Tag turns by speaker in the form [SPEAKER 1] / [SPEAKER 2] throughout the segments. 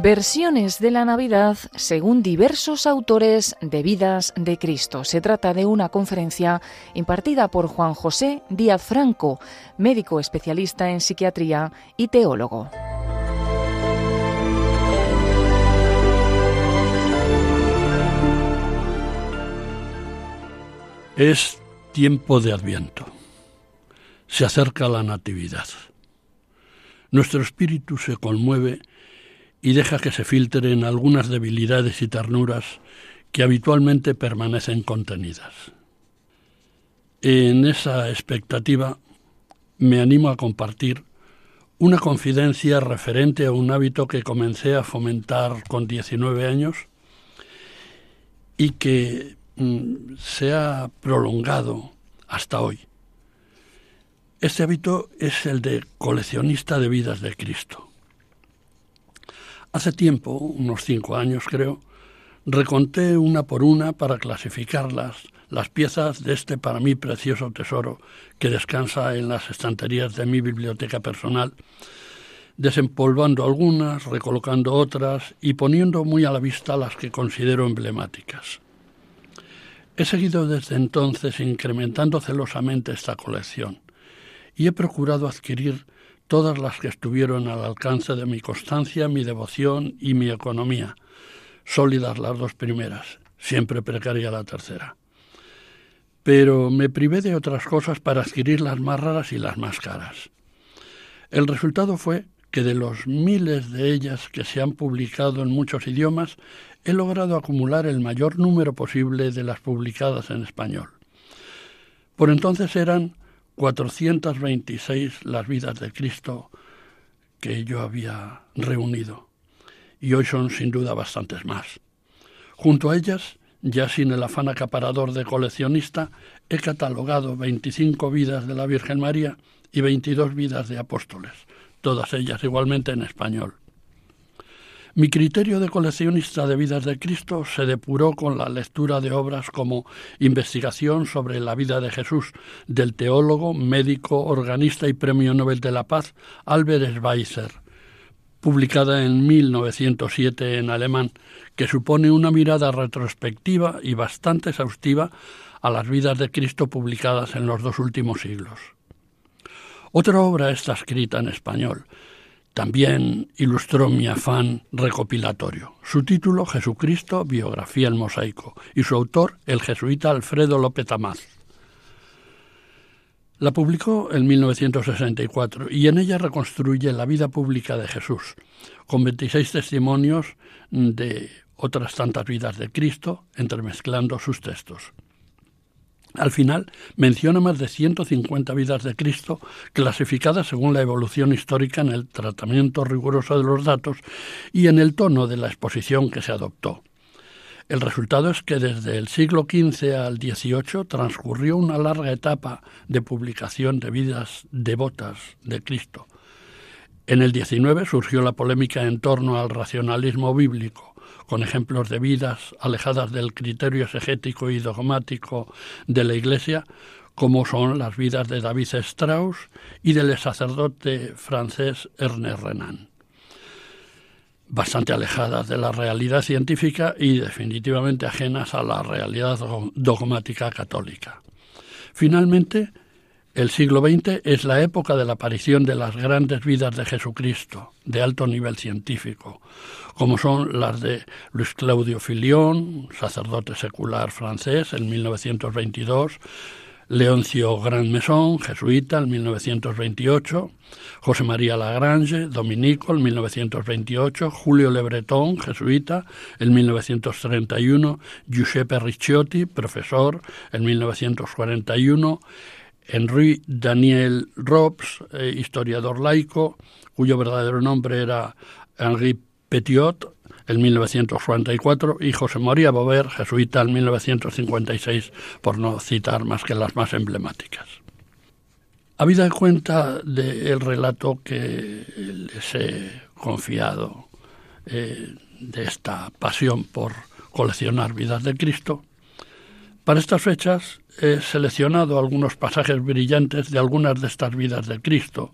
[SPEAKER 1] Versiones de la Navidad según diversos autores de vidas de Cristo. Se trata de una conferencia impartida por Juan José Díaz Franco, médico especialista en psiquiatría y teólogo.
[SPEAKER 2] Es tiempo de Adviento. Se acerca la Natividad. Nuestro espíritu se conmueve y deja que se filtren algunas debilidades y ternuras que habitualmente permanecen contenidas. En esa expectativa me animo a compartir una confidencia referente a un hábito que comencé a fomentar con 19 años y que mm, se ha prolongado hasta hoy. Este hábito es el de coleccionista de vidas de Cristo. Hace tiempo, unos cinco años creo, reconté una por una para clasificarlas, las piezas de este para mí precioso tesoro que descansa en las estanterías de mi biblioteca personal, desempolvando algunas, recolocando otras y poniendo muy a la vista las que considero emblemáticas. He seguido desde entonces incrementando celosamente esta colección y he procurado adquirir todas las que estuvieron al alcance de mi constancia, mi devoción y mi economía. Sólidas las dos primeras, siempre precaria la tercera. Pero me privé de otras cosas para adquirir las más raras y las más caras. El resultado fue que de los miles de ellas que se han publicado en muchos idiomas, he logrado acumular el mayor número posible de las publicadas en español. Por entonces eran 426 las vidas de Cristo que yo había reunido, y hoy son sin duda bastantes más. Junto a ellas, ya sin el afán acaparador de coleccionista, he catalogado 25 vidas de la Virgen María y 22 vidas de apóstoles, todas ellas igualmente en español. Mi criterio de coleccionista de vidas de Cristo se depuró con la lectura de obras como Investigación sobre la vida de Jesús del teólogo, médico, organista y premio Nobel de la Paz Albert Schweitzer, publicada en 1907 en alemán, que supone una mirada retrospectiva y bastante exhaustiva a las vidas de Cristo publicadas en los dos últimos siglos. Otra obra está escrita en español, también ilustró mi afán recopilatorio. Su título, Jesucristo, biografía en mosaico, y su autor, el jesuita Alfredo López Amaz. La publicó en 1964 y en ella reconstruye la vida pública de Jesús, con 26 testimonios de otras tantas vidas de Cristo, entremezclando sus textos. Al final menciona más de 150 vidas de Cristo clasificadas según la evolución histórica en el tratamiento riguroso de los datos y en el tono de la exposición que se adoptó. El resultado es que desde el siglo XV al XVIII transcurrió una larga etapa de publicación de vidas devotas de Cristo. En el XIX surgió la polémica en torno al racionalismo bíblico con ejemplos de vidas alejadas del criterio exegético y dogmático de la Iglesia, como son las vidas de David Strauss y del sacerdote francés Ernest Renan bastante alejadas de la realidad científica y definitivamente ajenas a la realidad dogmática católica. Finalmente, el siglo XX es la época de la aparición de las grandes vidas de Jesucristo, de alto nivel científico, como son las de Luis Claudio Filión, sacerdote secular francés, en 1922, Leoncio Grandmeson, jesuita, en 1928, José María Lagrange, dominico, en 1928, Julio Lebretón, jesuita, en 1931, Giuseppe Ricciotti, profesor, en 1941, ...Henri Daniel Robs, eh, historiador laico, cuyo verdadero nombre era Henri Petiot, en 1944, y José María Bover, jesuita, en 1956, por no citar más que las más emblemáticas. Habida en cuenta del relato que les he confiado eh, de esta pasión por coleccionar vidas de Cristo, para estas fechas he seleccionado algunos pasajes brillantes de algunas de estas vidas de Cristo,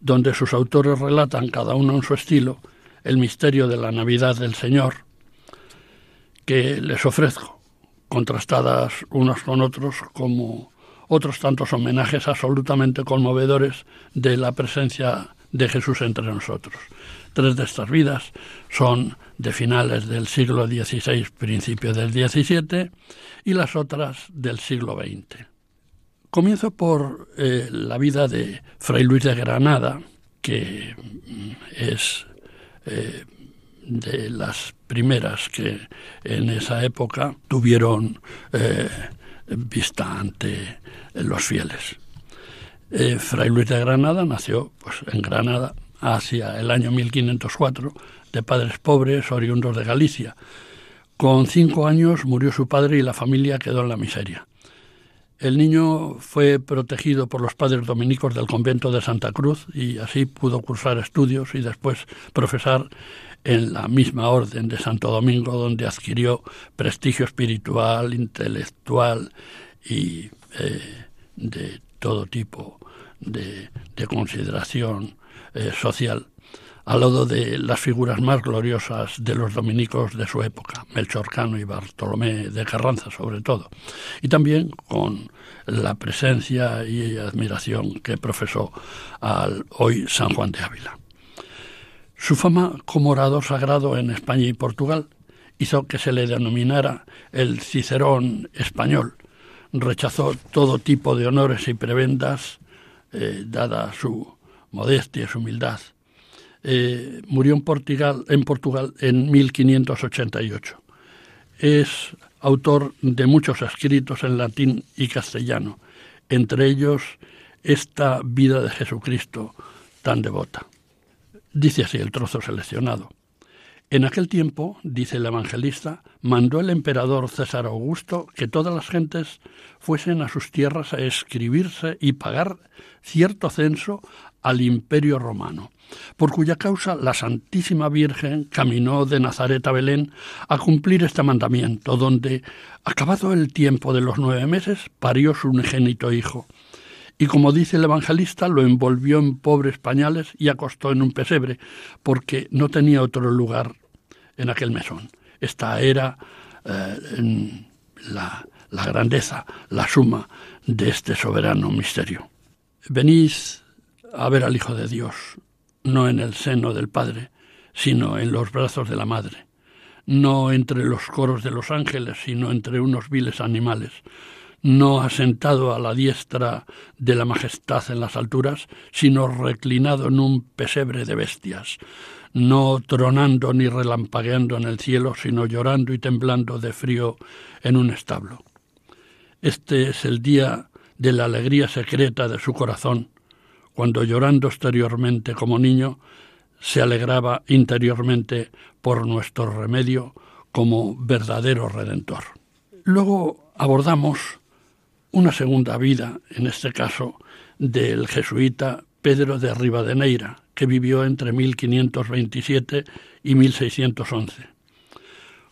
[SPEAKER 2] donde sus autores relatan, cada uno en su estilo, el misterio de la Navidad del Señor, que les ofrezco, contrastadas unos con otros como otros tantos homenajes absolutamente conmovedores de la presencia de Jesús entre nosotros. Tres de estas vidas son de finales del siglo XVI, principio del XVII, y las otras del siglo XX. Comienzo por eh, la vida de Fray Luis de Granada, que mm, es eh, de las primeras que en esa época tuvieron eh, vista ante los fieles. Fray Luis de Granada nació pues, en Granada hacia el año 1504 de padres pobres oriundos de Galicia. Con cinco años murió su padre y la familia quedó en la miseria. El niño fue protegido por los padres dominicos del convento de Santa Cruz y así pudo cursar estudios y después profesar en la misma orden de Santo Domingo, donde adquirió prestigio espiritual, intelectual y eh, de todo tipo de, consideración eh, social al lado de las figuras más gloriosas de los dominicos de su época, Melchorcano y Bartolomé de Carranza sobre todo, y también con la presencia y admiración que profesó al hoy San Juan de Ávila. Su fama como orador sagrado en España y Portugal hizo que se le denominara el Cicerón español. Rechazó todo tipo de honores y prebendas, eh, dada su modestia y su humildad, eh, murió en Portugal, en Portugal en 1588. Es autor de muchos escritos en latín y castellano, entre ellos esta vida de Jesucristo tan devota. Dice así el trozo seleccionado. En aquel tiempo, dice el evangelista, mandó el emperador César Augusto que todas las gentes fuesen a sus tierras a escribirse y pagar cierto censo al imperio romano, por cuya causa la Santísima Virgen caminó de Nazaret a Belén a cumplir este mandamiento, donde, acabado el tiempo de los nueve meses, parió su unigénito hijo. Y como dice el evangelista, lo envolvió en pobres pañales y acostó en un pesebre, porque no tenía otro lugar en aquel mesón. Esta era eh, la, grandeza, la suma de este soberano misterio. Venís a ver al Hijo de Dios, no en el seno del Padre, sino en los brazos de la Madre, no entre los coros de los ángeles, sino entre unos viles animales, no asentado a la diestra de la majestad en las alturas, sino reclinado en un pesebre de bestias, no tronando ni relampagueando en el cielo, sino llorando y temblando de frío en un establo. Este es el día de la alegría secreta de su corazón, cuando llorando exteriormente como niño, se alegraba interiormente por nuestro remedio como verdadero redentor. Luego abordamos una segunda vida, en este caso, del jesuita Pedro de Rivadeneira, que vivió entre 1527 y 1611.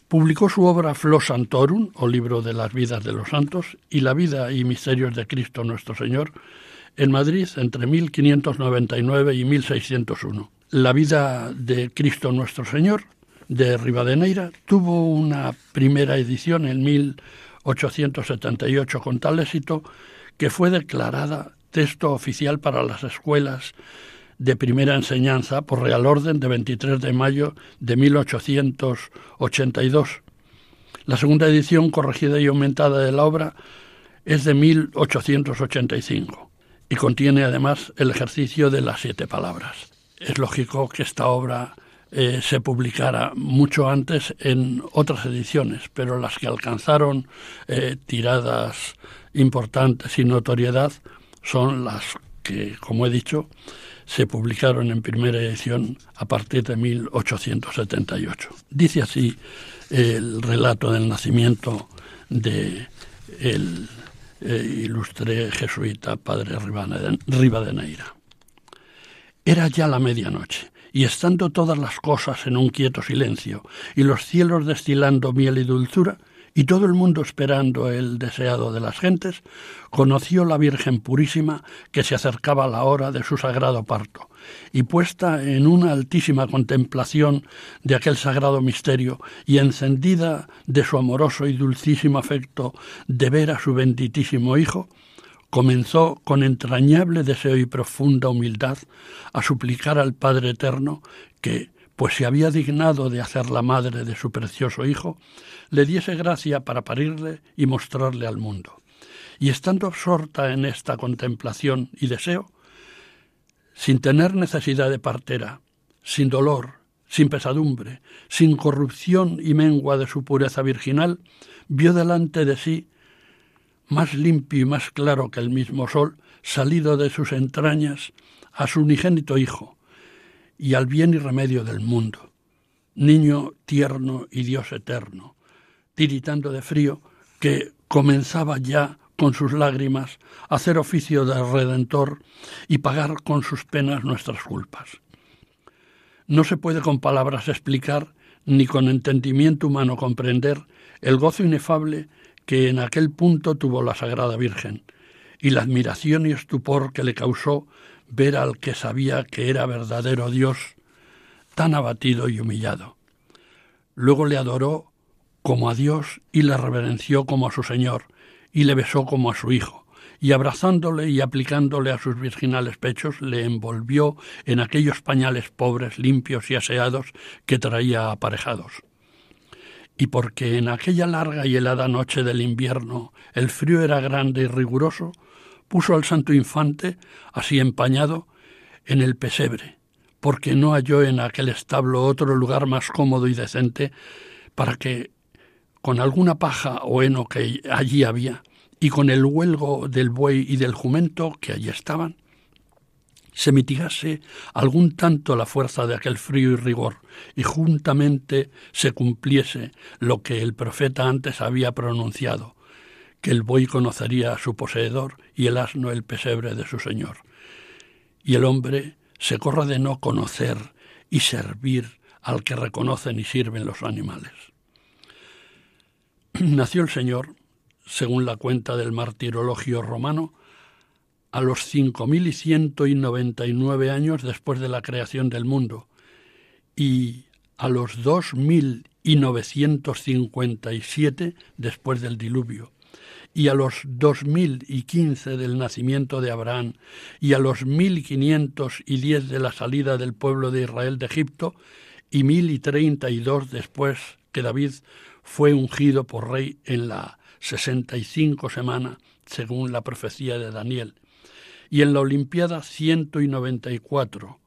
[SPEAKER 2] Publicó su obra Flos Santorum, o libro de las vidas de los santos, y la vida y misterios de Cristo nuestro Señor, en Madrid entre 1599 y 1601. La vida de Cristo Nuestro Señor de Rivadeneira tuvo una primera edición en 1878 con tal éxito que fue declarada texto oficial para las escuelas de primera enseñanza por Real Orden de 23 de mayo de 1882. La segunda edición corregida y aumentada de la obra es de 1885 y contiene además el ejercicio de las siete palabras. Es lógico que esta obra eh, se publicara mucho antes en otras ediciones, pero las que alcanzaron eh, tiradas importantes y notoriedad son las que, como he dicho, se publicaron en primera edición a partir de 1878. Dice así el relato del nacimiento de eh, ilustre jesuita padre Rivadeneira. Era ya la medianoche, y estando todas las cosas en un quieto silencio, y los cielos destilando miel y dulzura, y todo el mundo esperando el deseado de las gentes, conoció la Virgen Purísima que se acercaba a la hora de su sagrado parto, y puesta en una altísima contemplación de aquel sagrado misterio y encendida de su amoroso y dulcísimo afecto de ver a su benditísimo Hijo, comenzó con entrañable deseo y profunda humildad a suplicar al Padre Eterno que, pues se había dignado de hacer la madre de su precioso hijo, le diese gracia para parirle y mostrarle al mundo. Y estando absorta en esta contemplación y deseo, sin tener necesidad de partera, sin dolor, sin pesadumbre, sin corrupción y mengua de su pureza virginal, vio delante de sí, más limpio y más claro que el mismo sol, salido de sus entrañas, a su unigénito hijo, y al bien y remedio del mundo. Niño tierno y Dios eterno, tiritando de frío, que comenzaba ya con sus lágrimas a hacer oficio de redentor y pagar con sus penas nuestras culpas. No se puede con palabras explicar ni con entendimiento humano comprender el gozo inefable que en aquel punto tuvo la Sagrada Virgen y la admiración y estupor que le causó ver al que sabía que era verdadero Dios tan abatido y humillado. Luego le adoró como a Dios y le reverenció como a su Señor, y le besó como a su Hijo, y abrazándole y aplicándole a sus virginales pechos, le envolvió en aquellos pañales pobres, limpios y aseados que traía aparejados. Y porque en aquella larga y helada noche del invierno el frío era grande y riguroso, puso al santo infante, así empañado, en el pesebre, porque no halló en aquel establo otro lugar más cómodo y decente para que, con alguna paja o heno que allí había, y con el huelgo del buey y del jumento que allí estaban, se mitigase algún tanto la fuerza de aquel frío y rigor, y juntamente se cumpliese lo que el profeta antes había pronunciado, que el buey conocería a su poseedor y el asno el pesebre de su señor. Y el hombre se corra de no conocer y servir al que reconocen y sirven los animales. Nació el Señor, según la cuenta del martirologio romano, a los 5.199 años después de la creación del mundo y a los 2.957 después del diluvio, y a los dos mil y quince del nacimiento de Abraham y a los mil quinientos y diez de la salida del pueblo de Israel de Egipto y mil y y treinta dos después que David fue ungido por rey en la sesenta y cinco semana según la profecía de Daniel y en la Olimpiada ciento y y noventa cuatro,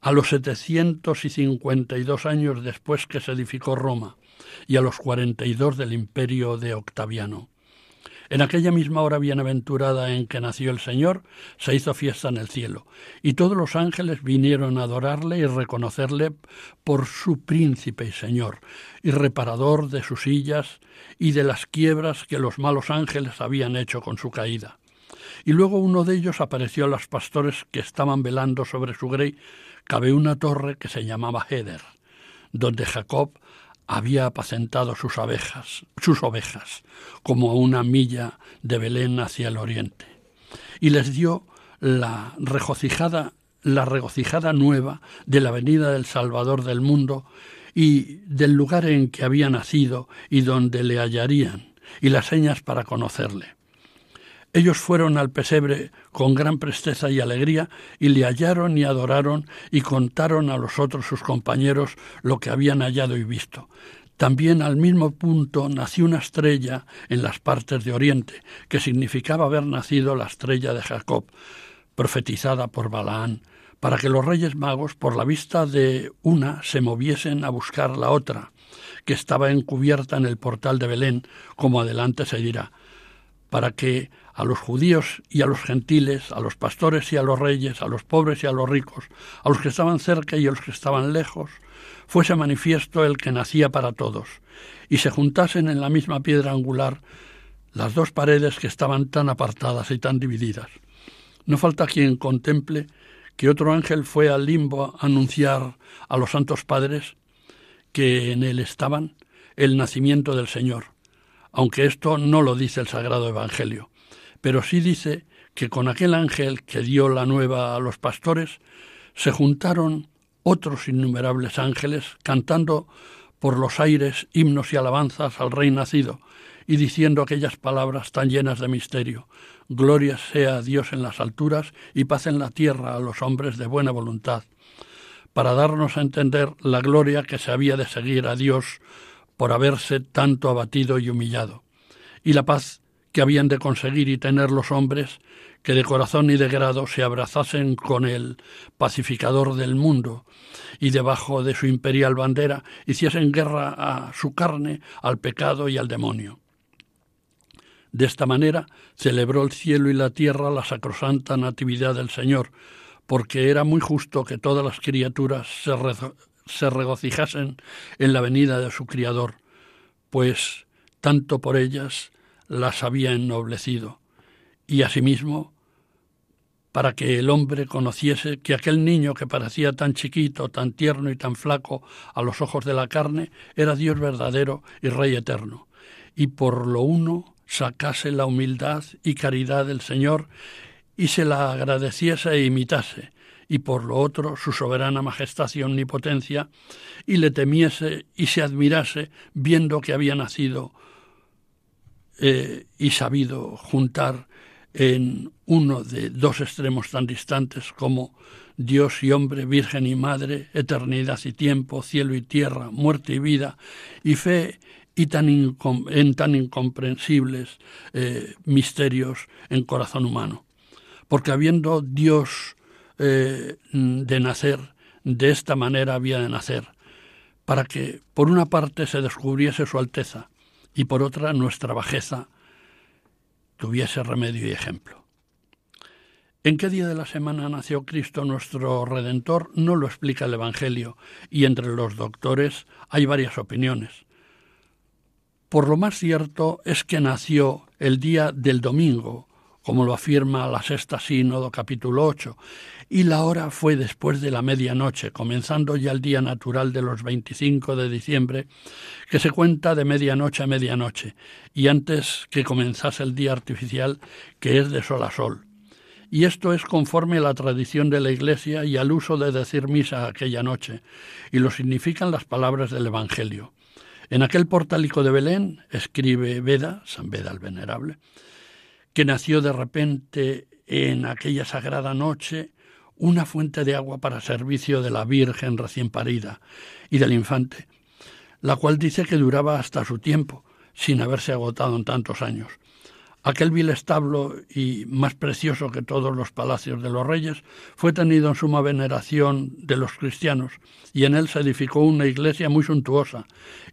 [SPEAKER 2] a los setecientos y y cincuenta dos años después que se edificó Roma y a los cuarenta y dos del imperio de Octaviano. En aquella misma hora bienaventurada en que nació el Señor, se hizo fiesta en el cielo, y todos los ángeles vinieron a adorarle y reconocerle por su príncipe y Señor, y reparador de sus sillas y de las quiebras que los malos ángeles habían hecho con su caída. Y luego uno de ellos apareció a los pastores que estaban velando sobre su grey, cabe una torre que se llamaba Heder, donde Jacob había apacentado sus sus ovejas, como una milla de Belén hacia el oriente, y les dio la regocijada, la regocijada nueva de la venida del Salvador del mundo y del lugar en que había nacido y donde le hallarían, y las señas para conocerle. Ellos fueron al pesebre con gran presteza y alegría, y le hallaron y adoraron, y contaron a los otros sus compañeros lo que habían hallado y visto. También al mismo punto nació una estrella en las partes de Oriente, que significaba haber nacido la estrella de Jacob, profetizada por Balaán, para que los reyes magos, por la vista de una, se moviesen a buscar la otra, que estaba encubierta en el portal de Belén, como adelante se dirá, para que a los judíos y a los gentiles, a los pastores y a los reyes, a los pobres y a los ricos, a los que estaban cerca y a los que estaban lejos, fuese manifiesto el que nacía para todos, y se juntasen en la misma piedra angular las dos paredes que estaban tan apartadas y tan divididas. No falta quien contemple que otro ángel fue al limbo a anunciar a los santos padres que en él estaban el nacimiento del Señor, aunque esto no lo dice el Sagrado Evangelio pero sí dice que con aquel ángel que dio la nueva a los pastores, se juntaron otros innumerables ángeles cantando por los aires himnos y alabanzas al Rey nacido, y diciendo aquellas palabras tan llenas de misterio. Gloria sea a Dios en las alturas y paz en la tierra a los hombres de buena voluntad, para darnos a entender la gloria que se había de seguir a Dios por haberse tanto abatido y humillado, y la paz que habían de conseguir y tener los hombres que de corazón y de grado se abrazasen con el pacificador del mundo y debajo de su imperial bandera hiciesen guerra a su carne, al pecado y al demonio. De esta manera celebró el cielo y la tierra la sacrosanta Natividad del Señor, porque era muy justo que todas las criaturas se, se regocijasen en la venida de su Criador, pues tanto por ellas las había ennoblecido, y asimismo para que el hombre conociese que aquel niño que parecía tan chiquito, tan tierno y tan flaco a los ojos de la carne, era Dios verdadero y Rey eterno, y por lo uno sacase la humildad y caridad del Señor y se la agradeciese e imitase, y por lo otro su soberana majestad y omnipotencia, y le temiese y se admirase viendo que había nacido eh, y sabido juntar en uno de dos extremos tan distantes como Dios y hombre, Virgen y Madre, eternidad y tiempo, cielo y tierra, muerte y vida, y fe y tan en tan incomprensibles eh, misterios en corazón humano. Porque habiendo Dios eh, de nacer, de esta manera había de nacer, para que por una parte se descubriese su alteza, y por otra nuestra bajeza tuviese remedio y ejemplo. ¿En qué día de la semana nació Cristo nuestro Redentor? No lo explica el Evangelio y entre los doctores hay varias opiniones. Por lo más cierto es que nació el día del domingo, como lo afirma la Sexta Sínodo capítulo 8, y la hora fue después de la medianoche, comenzando ya el día natural de los 25 de diciembre, que se cuenta de medianoche a medianoche, y antes que comenzase el día artificial, que es de sol a sol. Y esto es conforme a la tradición de la Iglesia y al uso de decir misa aquella noche, y lo significan las palabras del Evangelio. En aquel portálico de Belén escribe Veda, San Veda el Venerable, que nació de repente en aquella sagrada noche una fuente de agua para servicio de la Virgen recién parida y del infante, la cual dice que duraba hasta su tiempo, sin haberse agotado en tantos años. Aquel vil establo, y más precioso que todos los palacios de los reyes, fue tenido en suma veneración de los cristianos, y en él se edificó una iglesia muy suntuosa,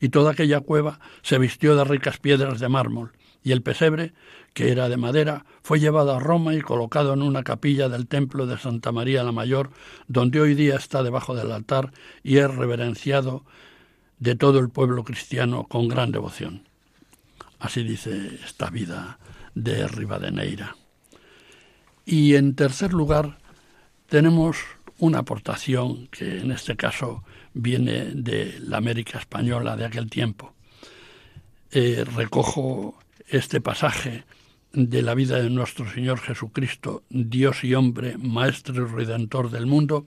[SPEAKER 2] y toda aquella cueva se vistió de ricas piedras de mármol, y el pesebre, que era de madera, fue llevado a Roma y colocado en una capilla del templo de Santa María la Mayor, donde hoy día está debajo del altar y es reverenciado de todo el pueblo cristiano con gran devoción. Así dice esta vida de Rivadeneira. Y en tercer lugar, tenemos una aportación que en este caso viene de la América española de aquel tiempo. Eh, recojo este pasaje de la vida de nuestro Señor Jesucristo, Dios y hombre, Maestro y Redentor del mundo,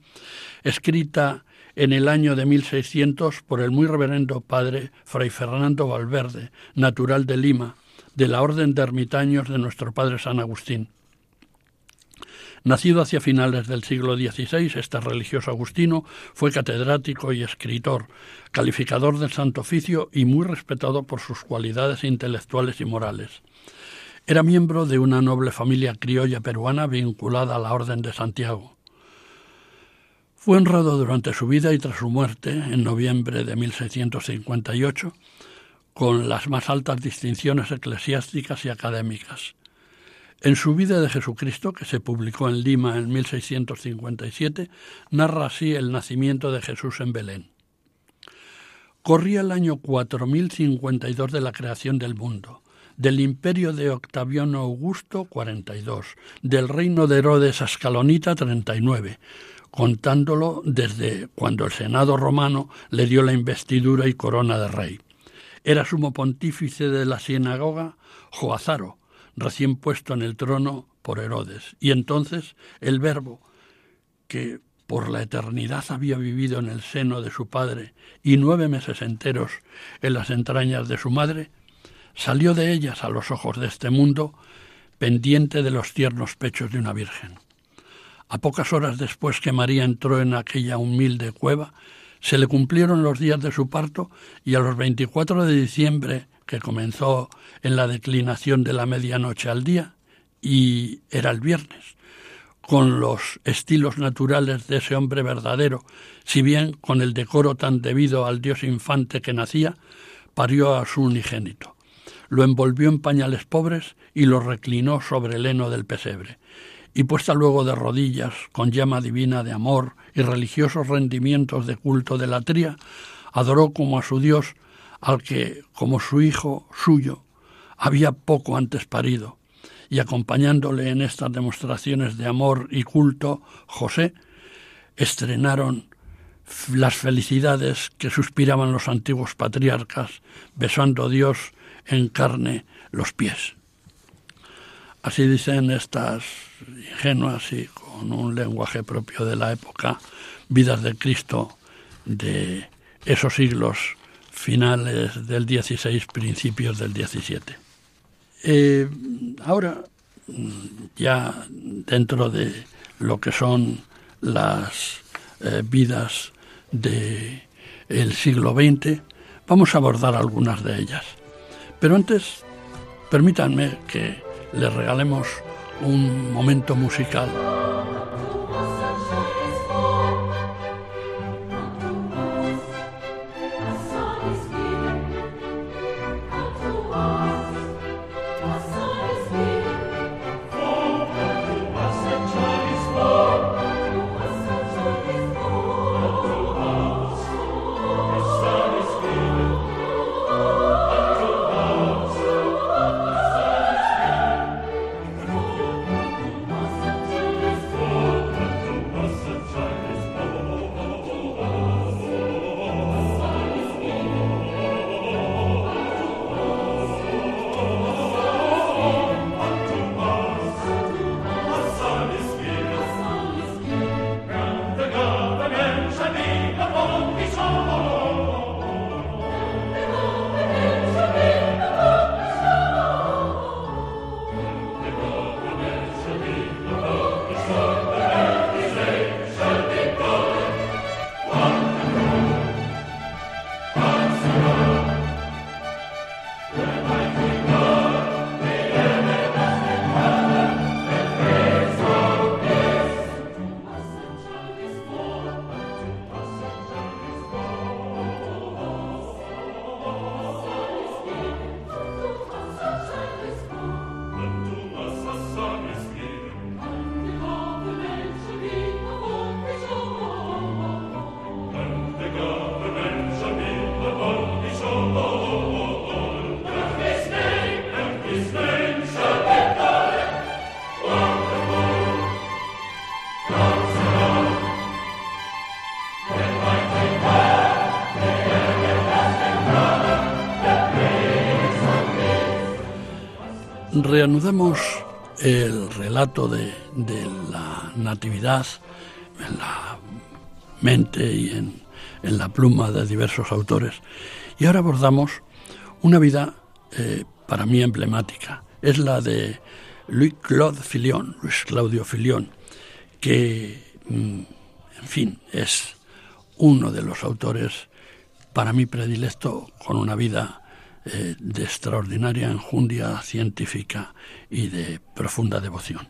[SPEAKER 2] escrita en el año de 1600 por el muy reverendo padre Fray Fernando Valverde, natural de Lima, de la Orden de Ermitaños de nuestro Padre San Agustín. Nacido hacia finales del siglo XVI, este religioso agustino fue catedrático y escritor, calificador del Santo Oficio y muy respetado por sus cualidades intelectuales y morales. Era miembro de una noble familia criolla peruana vinculada a la Orden de Santiago. Fue honrado durante su vida y tras su muerte, en noviembre de 1658, con las más altas distinciones eclesiásticas y académicas. En su vida de Jesucristo, que se publicó en Lima en 1657, narra así el nacimiento de Jesús en Belén. Corría el año 4052 de la creación del mundo, del imperio de Octaviano Augusto 42, del reino de Herodes Ascalonita 39, contándolo desde cuando el Senado romano le dio la investidura y corona de rey. Era sumo pontífice de la sinagoga Joazaro, recién puesto en el trono por Herodes. Y entonces el verbo que por la eternidad había vivido en el seno de su padre y nueve meses enteros en las entrañas de su madre, salió de ellas a los ojos de este mundo, pendiente de los tiernos pechos de una virgen. A pocas horas después que María entró en aquella humilde cueva, se le cumplieron los días de su parto y a los 24 de diciembre que comenzó en la declinación de la medianoche al día y era el viernes, con los estilos naturales de ese hombre verdadero, si bien con el decoro tan debido al dios infante que nacía, parió a su unigénito. Lo envolvió en pañales pobres y lo reclinó sobre el heno del pesebre. Y puesta luego de rodillas, con llama divina de amor y religiosos rendimientos de culto de la tría, adoró como a su Dios al que, como su hijo suyo, había poco antes parido, y acompañándole en estas demostraciones de amor y culto, José, estrenaron las felicidades que suspiraban los antiguos patriarcas, besando a Dios en carne los pies. Así dicen estas ingenuas y con un lenguaje propio de la época, vidas de Cristo de esos siglos finales del 16, principios del 17. Eh, ahora, mm, ya dentro de lo que son las eh, vidas del el siglo XX, vamos a abordar algunas de ellas. Pero antes, permítanme que les regalemos un momento musical. Reanudamos el relato de, la Natividad en la mente y en, la pluma de diversos autores. Y ahora abordamos una vida eh, para mí emblemática. Es la de Luis Claude Filion, Luis Claudio Filión, que, mm, en fin, es uno de los autores para mí predilecto con una vida eh, de extraordinaria enjundia científica y de profunda devoción.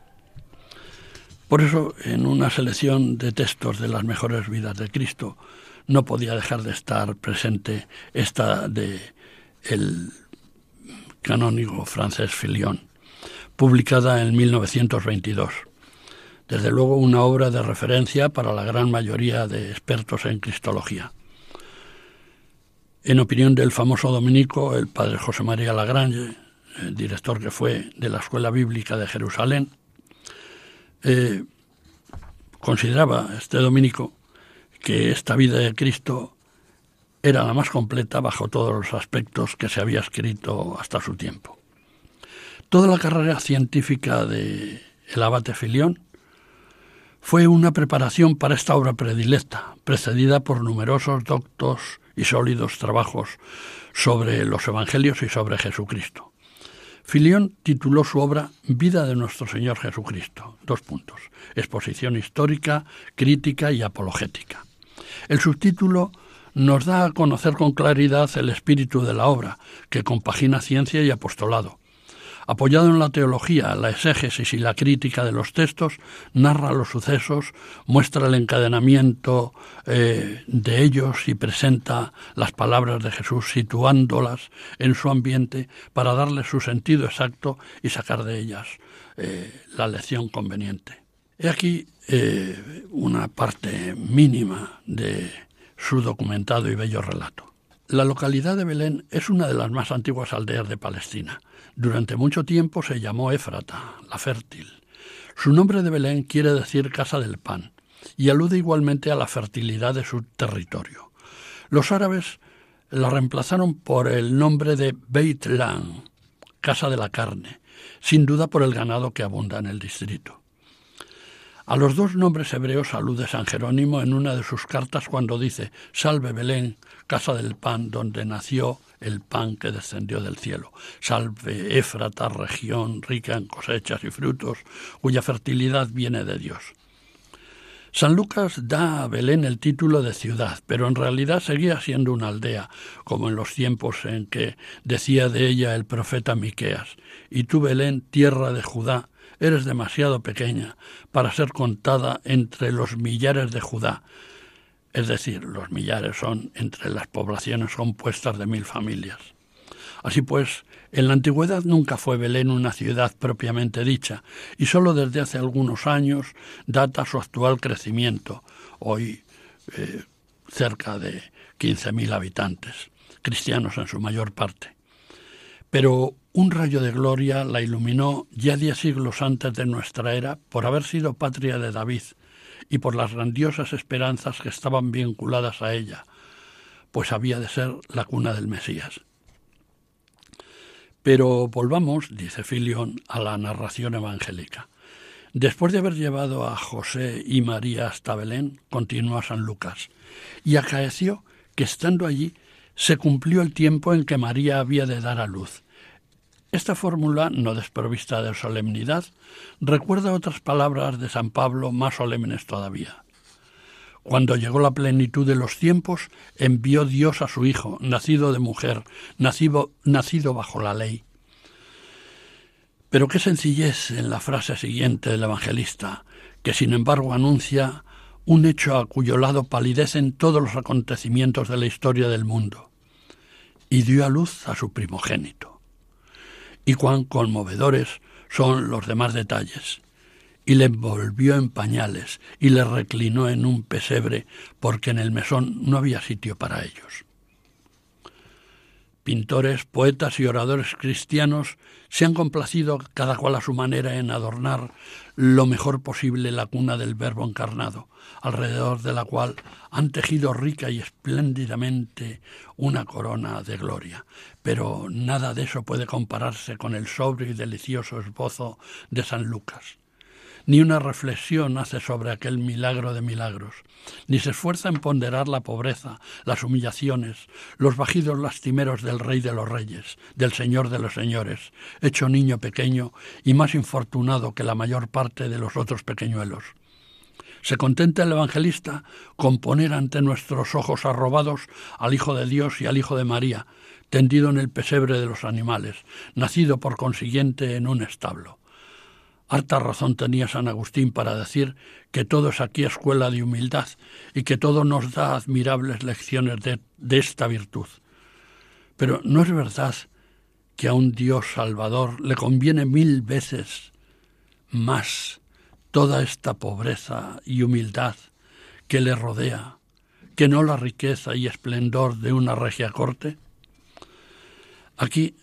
[SPEAKER 2] Por eso, en una selección de textos de las mejores vidas de Cristo, no podía dejar de estar presente esta de el canónigo francés Filión, publicada en 1922. Desde luego una obra de referencia para la gran mayoría de expertos en cristología en opinión del famoso dominico, el padre José María Lagrange, el director que fue de la Escuela Bíblica de Jerusalén, eh, consideraba este dominico que esta vida de Cristo era la más completa bajo todos los aspectos que se había escrito hasta su tiempo. Toda la carrera científica de el abate Filión fue una preparación para esta obra predilecta, precedida por numerosos doctos y sólidos trabajos sobre los Evangelios y sobre Jesucristo. Filión tituló su obra Vida de nuestro Señor Jesucristo, dos puntos, exposición histórica, crítica y apologética. El subtítulo nos da a conocer con claridad el espíritu de la obra, que compagina ciencia y apostolado, apoyado en la teología, la exégesis y la crítica de los textos, narra los sucesos, muestra el encadenamiento eh, de ellos y presenta las palabras de Jesús situándolas en su ambiente para darle su sentido exacto y sacar de ellas eh, la lección conveniente. He aquí eh, una parte mínima de su documentado y bello relato. La localidad de Belén es una de las más antiguas aldeas de Palestina. Durante mucho tiempo se llamó Éfrata, la fértil. Su nombre de Belén quiere decir casa del pan y alude igualmente a la fertilidad de su territorio. Los árabes la reemplazaron por el nombre de Beit casa de la carne, sin duda por el ganado que abunda en el distrito. A los dos nombres hebreos alude San Jerónimo en una de sus cartas cuando dice, Salve Belén, casa del pan donde nació el pan que descendió del cielo. Salve Éfrata, región rica en cosechas y frutos, cuya fertilidad viene de Dios. San Lucas da a Belén el título de ciudad, pero en realidad seguía siendo una aldea, como en los tiempos en que decía de ella el profeta Miqueas: "Y tú Belén, tierra de Judá, eres demasiado pequeña para ser contada entre los millares de Judá. Es decir, los millares son entre las poblaciones compuestas de mil familias. Así pues, en la antigüedad nunca fue Belén una ciudad propiamente dicha, y solo desde hace algunos años data su actual crecimiento, hoy eh, cerca de 15.000 habitantes, cristianos en su mayor parte pero un rayo de gloria la iluminó ya diez siglos antes de nuestra era por haber sido patria de David y por las grandiosas esperanzas que estaban vinculadas a ella, pues había de ser la cuna del Mesías. Pero volvamos, dice Filión, a la narración evangélica. Después de haber llevado a José y María hasta Belén, continúa San Lucas, y acaeció que estando allí se cumplió el tiempo en que María había de dar a luz. Esta fórmula, no desprovista de solemnidad, recuerda otras palabras de San Pablo más solemnes todavía. Cuando llegó la plenitud de los tiempos, envió Dios a su Hijo, nacido de mujer, nacido, bajo la ley. Pero qué sencillez en la frase siguiente del evangelista, que sin embargo anuncia un hecho a cuyo lado palidecen todos los acontecimientos de la historia del mundo y dio a luz a su primogénito. Y cuán conmovedores son los demás detalles. Y le envolvió en pañales y le reclinó en un pesebre porque en el mesón no había sitio para ellos. Pintores, poetas y oradores cristianos se han complacido cada cual a su manera en adornar lo mejor posible la cuna del Verbo encarnado, alrededor de la cual han tejido rica y espléndidamente una corona de gloria. Pero nada de eso puede compararse con el sobrio y delicioso esbozo de San Lucas ni una reflexión hace sobre aquel milagro de milagros, ni se esfuerza en ponderar la pobreza, las humillaciones, los bajidos lastimeros del Rey de los Reyes, del Señor de los Señores, hecho niño pequeño y más infortunado que la mayor parte de los otros pequeñuelos. Se contenta el evangelista con poner ante nuestros ojos arrobados al Hijo de Dios y al Hijo de María, tendido en el pesebre de los animales, nacido por consiguiente en un establo. Harta razón tenía San Agustín para decir que todo es aquí escuela de humildad y que todo nos da admirables lecciones de, esta virtud. Pero ¿no es verdad que a un Dios Salvador le conviene mil veces más toda esta pobreza y humildad que le rodea que no la riqueza y esplendor de una regia corte? Aquí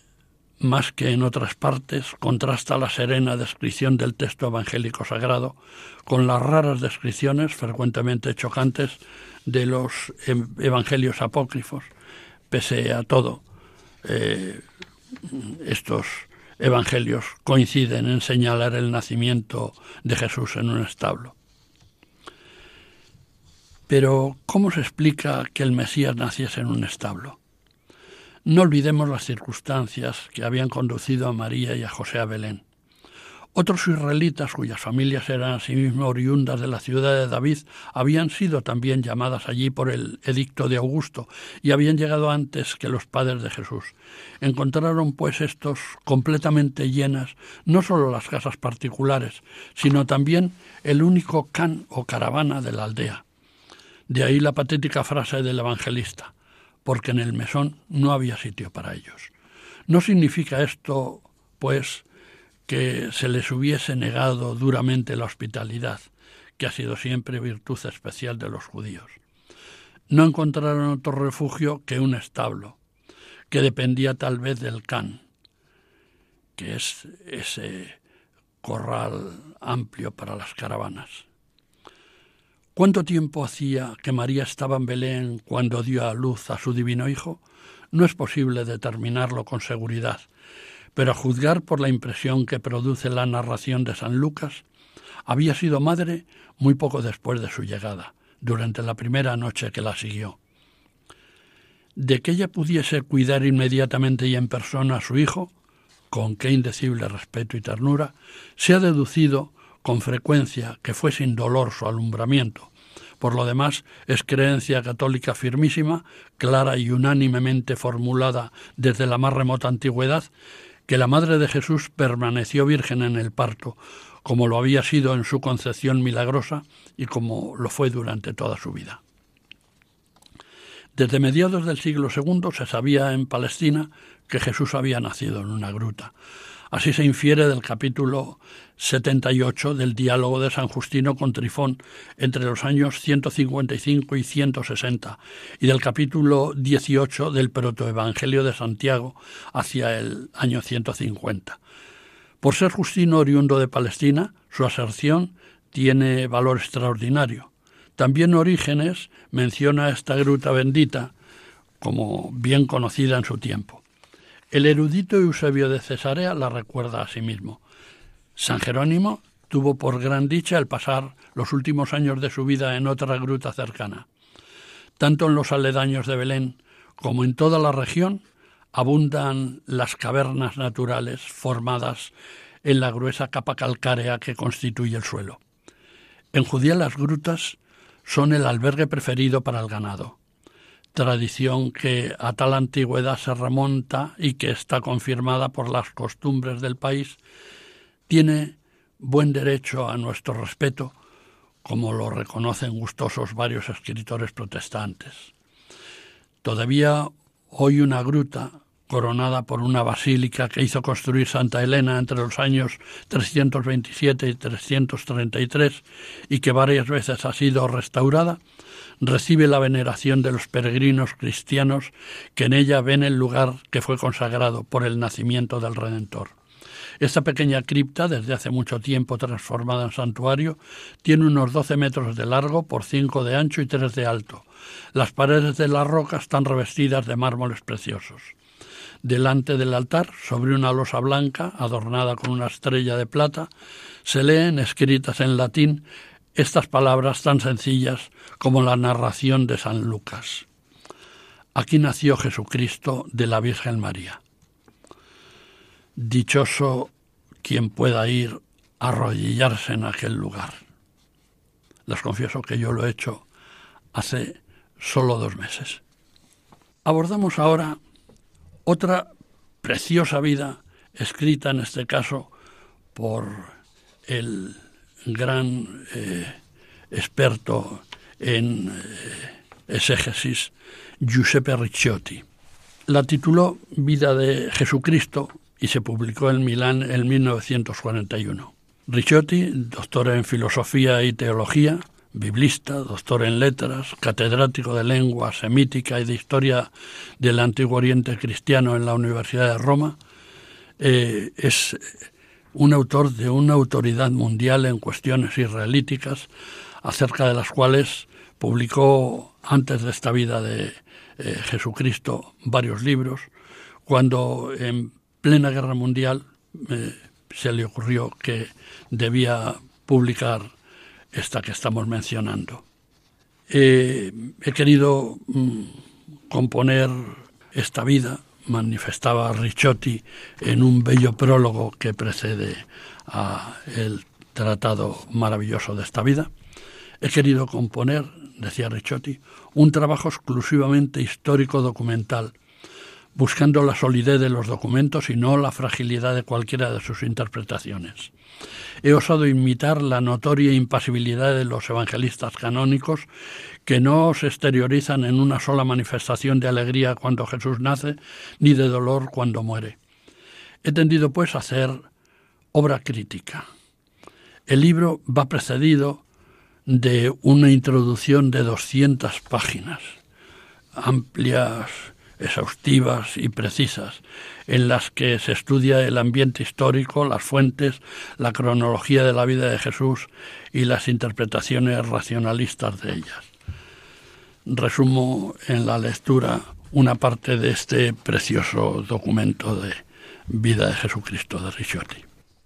[SPEAKER 2] más que en otras partes, contrasta la serena descripción del texto evangélico sagrado con las raras descripciones, frecuentemente chocantes, de los em, evangelios apócrifos. Pese a todo, eh, estos evangelios coinciden en señalar el nacimiento de Jesús en un establo. Pero, ¿cómo se explica que el Mesías naciese en un establo? No olvidemos las circunstancias que habían conducido a María y a José a Belén. Otros israelitas cuyas familias eran asimismo oriundas de la ciudad de David habían sido también llamadas allí por el edicto de Augusto y habían llegado antes que los padres de Jesús. Encontraron pues estos completamente llenas no solo las casas particulares, sino también el único can o caravana de la aldea. De ahí la patética frase del evangelista porque en el mesón no había sitio para ellos. No significa esto, pues, que se les hubiese negado duramente la hospitalidad, que ha sido siempre virtud especial de los judíos. No encontraron otro refugio que un establo, que dependía tal vez del can, que es ese corral amplio para las caravanas. ¿Cuánto tiempo hacía que María estaba en Belén cuando dio a luz a su divino Hijo? No es posible determinarlo con seguridad, pero a juzgar por la impresión que produce la narración de San Lucas, había sido madre muy poco después de su llegada, durante la primera noche que la siguió. De que ella pudiese cuidar inmediatamente y en persona a su hijo, con qué indecible respeto y ternura, se ha deducido con frecuencia que fue sin dolor su alumbramiento. Por lo demás, es creencia católica firmísima, clara y unánimemente formulada desde la más remota antigüedad, que la Madre de Jesús permaneció virgen en el parto, como lo había sido en su concepción milagrosa y como lo fue durante toda su vida. Desde mediados del siglo II se sabía en Palestina que Jesús había nacido en una gruta. Así se infiere del capítulo 78 del diálogo de San Justino con Trifón entre los años 155 y 160 y del capítulo 18 del protoevangelio de Santiago hacia el año 150. Por ser Justino oriundo de Palestina, su aserción tiene valor extraordinario. También Orígenes menciona esta gruta bendita como bien conocida en su tiempo. El erudito Eusebio de Cesarea la recuerda a sí mismo. San Jerónimo tuvo por gran dicha el pasar los últimos años de su vida en otra gruta cercana. Tanto en los aledaños de Belén como en toda la región abundan las cavernas naturales formadas en la gruesa capa calcárea que constituye el suelo. En Judía las grutas son el albergue preferido para el ganado tradición que a tal antigüedad se remonta y que está confirmada por las costumbres del país, tiene buen derecho a nuestro respeto, como lo reconocen gustosos varios escritores protestantes. Todavía hoy una gruta, coronada por una basílica que hizo construir Santa Elena entre los años 327 y 333 y que varias veces ha sido restaurada, recibe la veneración de los peregrinos cristianos que en ella ven el lugar que fue consagrado por el nacimiento del Redentor. Esta pequeña cripta, desde hace mucho tiempo transformada en santuario, tiene unos 12 metros de largo por 5 de ancho y 3 de alto. Las paredes de la roca están revestidas de mármoles preciosos. Delante del altar, sobre una losa blanca adornada con una estrella de plata, se leen, escritas en latín, estas palabras tan sencillas como la narración de San Lucas. Aquí nació Jesucristo de la Virgen María. Dichoso quien pueda ir a arrodillarse en aquel lugar. Les confieso que yo lo he hecho hace solo dos meses. Abordamos ahora otra preciosa vida escrita en este caso por el gran eh, experto en eh, exégesis, Giuseppe Ricciotti. La tituló Vida de Jesucristo y se publicó en Milán en 1941. Ricciotti, doctor en filosofía y teología, biblista, doctor en letras, catedrático de lengua semítica y de historia del antiguo Oriente cristiano en la Universidad de Roma, eh, es un autor de una autoridad mundial en cuestiones israelíticas, acerca de las cuales publicó antes de esta vida de eh, Jesucristo varios libros, cuando en plena guerra mundial eh, se le ocurrió que debía publicar esta que estamos mencionando. Eh, he querido mm, componer esta vida manifestaba Ricciotti en un bello prólogo que precede a el tratado maravilloso de esta vida, he querido componer, decía Ricciotti, un trabajo exclusivamente histórico documental, buscando la solidez de los documentos y no la fragilidad de cualquiera de sus interpretaciones. He osado imitar la notoria impasibilidad de los evangelistas canónicos que no se exteriorizan en una sola manifestación de alegría cuando Jesús nace, ni de dolor cuando muere. He tendido, pues, a hacer obra crítica. El libro va precedido de una introducción de 200 páginas, amplias, exhaustivas y precisas, en las que se estudia el ambiente histórico, las fuentes, la cronología de la vida de Jesús y las interpretaciones racionalistas de ellas resumo en la lectura una parte de este precioso documento de vida de Jesucristo de Ricciotti.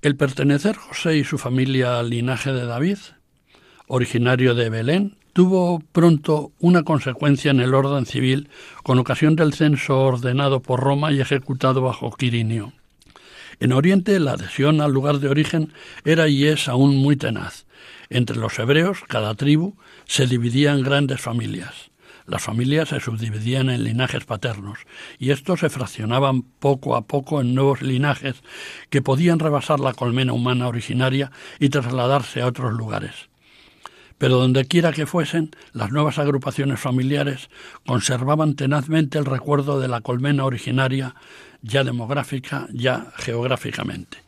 [SPEAKER 2] El pertenecer José y su familia al linaje de David, originario de Belén, tuvo pronto una consecuencia en el orden civil con ocasión del censo ordenado por Roma y ejecutado bajo Quirinio. En Oriente la adhesión al lugar de origen era y es aún muy tenaz. Entre los hebreos, cada tribu se dividía en grandes familias. Las familias se subdividían en linajes paternos y estos se fraccionaban poco a poco en nuevos linajes que podían rebasar la colmena humana originaria y trasladarse a otros lugares. Pero dondequiera que fuesen, las nuevas agrupaciones familiares conservaban tenazmente el recuerdo de la colmena originaria, ya demográfica, ya geográficamente.